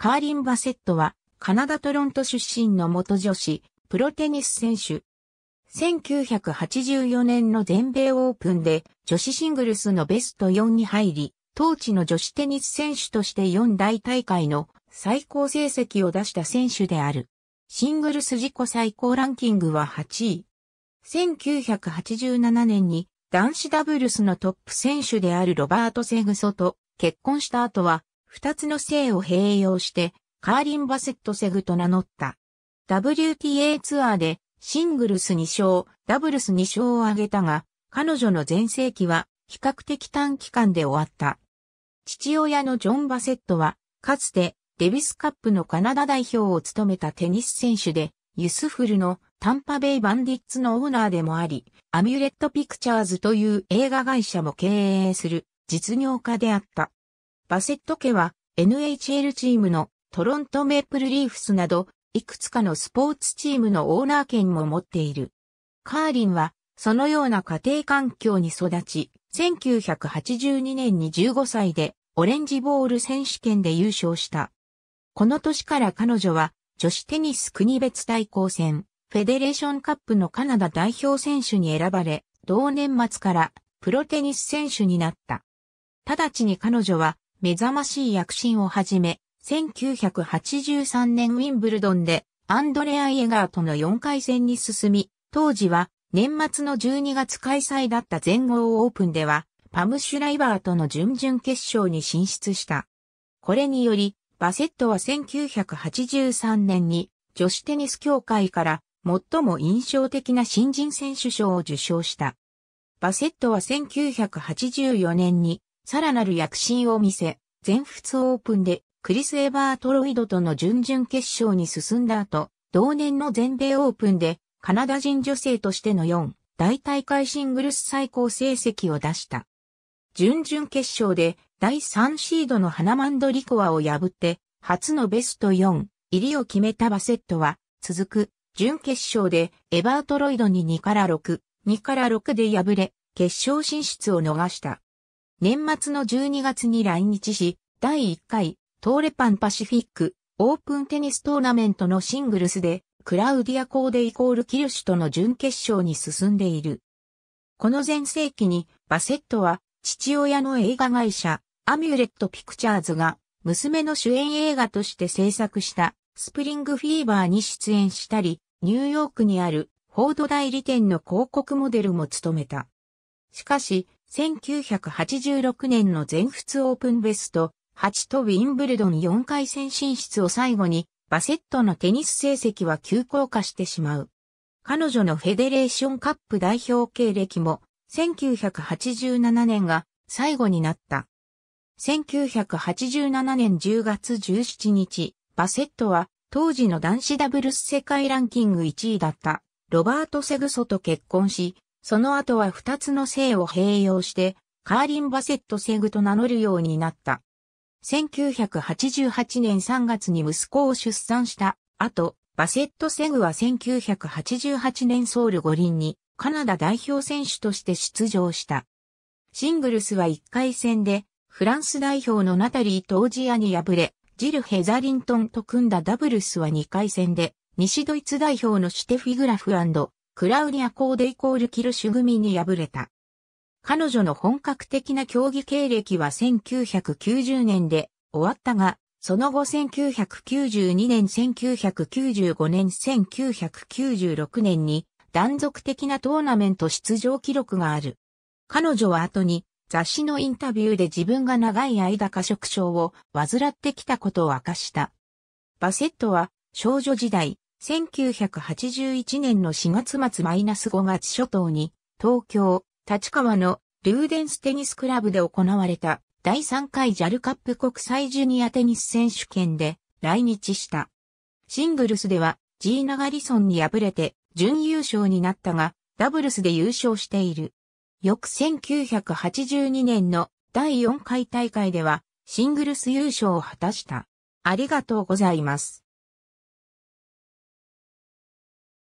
カーリン・バセットは、カナダ・トロント出身の元女子、プロテニス選手。1984年の全米オープンで、女子シングルスのベスト4に入り、当地の女子テニス選手として4大大会の最高成績を出した選手である。シングルス自己最高ランキングは8位。1987年に男子ダブルスのトップ選手であるロバート・セグソと結婚した後は二つの姓を併用して、カーリン・バセット・セグと名乗った。WTA ツアーでシングルス2勝、ダブルス2勝を挙げたが、彼女の前世紀は比較的短期間で終わった。父親のジョン・バセットは、かつてデビスカップのカナダ代表を務めたテニス選手で、ユスフルのタンパベイ・バンディッツのオーナーでもあり、アミュレット・ピクチャーズという映画会社も経営する実業家であった。バセット家は NHL チームのトロントメープルリーフスなど、いくつかのスポーツチームのオーナー権も持っている。カーリンは、そのような家庭環境に育ち、1982年に15歳でオレンジボール選手権で優勝した。この年から彼女は女子テニス国別対抗戦フェデレーションカップのカナダ代表選手に選ばれ、同年末からプロテニス選手になった。直ちに彼女は目覚ましい躍進をはじめ、1983年ウィンブルドンでアンドレア・イエガーとの4回戦に進み、当時は年末の12月開催だった全豪オープンでは、パムシュライバーとの準々決勝に進出した。これにより、バセットは1983年に女子テニス協会から最も印象的な新人選手賞を受賞した。バセットは1984年にさらなる躍進を見せ、全仏オープンでクリス・エバートロイドとの準々決勝に進んだ後、同年の全米オープンでカナダ人女性としての4大大会シングルス最高成績を出した。準々決勝で第3シードのハナマンドリコアを破って初のベスト4入りを決めたバセットは続く準決勝でエバートロイドに2から6、2から6で敗れ決勝進出を逃した。年末の12月に来日し、第1回、トーレパンパシフィック、オープンテニストーナメントのシングルスで、クラウディア・コーデイコール・キルシュとの準決勝に進んでいる。この前世紀に、バセットは、父親の映画会社、アミュレット・ピクチャーズが、娘の主演映画として制作した、スプリング・フィーバーに出演したり、ニューヨークにある、フォード代理店の広告モデルも務めた。しかし、1986年の全仏オープンベスト8とウィンブルドン4回戦進出を最後に、バセットのテニス成績は急降下してしまう。彼女のフェデレーションカップ代表経歴も、1987年が最後になった。1987年10月17日、バセットは当時の男子ダブルス世界ランキング1位だったロバート・セグソと結婚し、その後は二つの姓を併用して、カーリン・バセット・セグと名乗るようになった。1988年3月に息子を出産した後、バセット・セグは1988年ソウル五輪にカナダ代表選手として出場した。シングルスは1回戦でフランス代表のナタリー・トージアに敗れ、ジル・ヘザリントンと組んだダブルスは2回戦で西ドイツ代表のシュテフィグラフクラウディア・コーデイコール・キルシュ組に敗れた。彼女の本格的な競技経歴は1990年で終わったが、その後1992年、1995年、1996年に断続的なトーナメント出場記録がある。彼女は後に雑誌のインタビューで自分が長い間過食症を患ってきたことを明かした。バセットは少女時代、1981年の4月末マイナス5月初頭に、東京、立川のルーデンステニスクラブで行われた第3回ジャルカップ国際ジュニアテニス選手権で来日した。シングルスではジーナ・ガリソンに敗れて準優勝になったが、ダブルスで優勝している。翌1982年の第4回大会ではシングルス優勝を果たした。ありがとうございます。